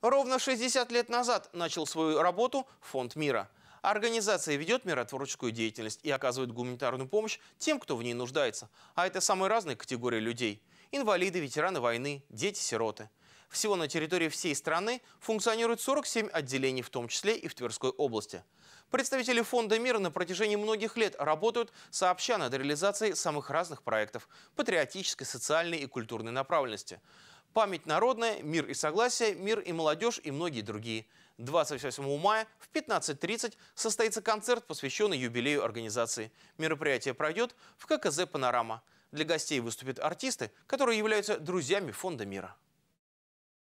Ровно 60 лет назад начал свою работу Фонд мира. Организация ведет миротворческую деятельность и оказывает гуманитарную помощь тем, кто в ней нуждается. А это самые разные категории людей. Инвалиды, ветераны войны, дети-сироты. Всего на территории всей страны функционирует 47 отделений, в том числе и в Тверской области. Представители Фонда мира на протяжении многих лет работают сообща над реализацией самых разных проектов патриотической, социальной и культурной направленности – Память народная, мир и согласие, мир и молодежь и многие другие. 28 мая в 15.30 состоится концерт, посвященный юбилею организации. Мероприятие пройдет в ККЗ «Панорама». Для гостей выступят артисты, которые являются друзьями Фонда мира.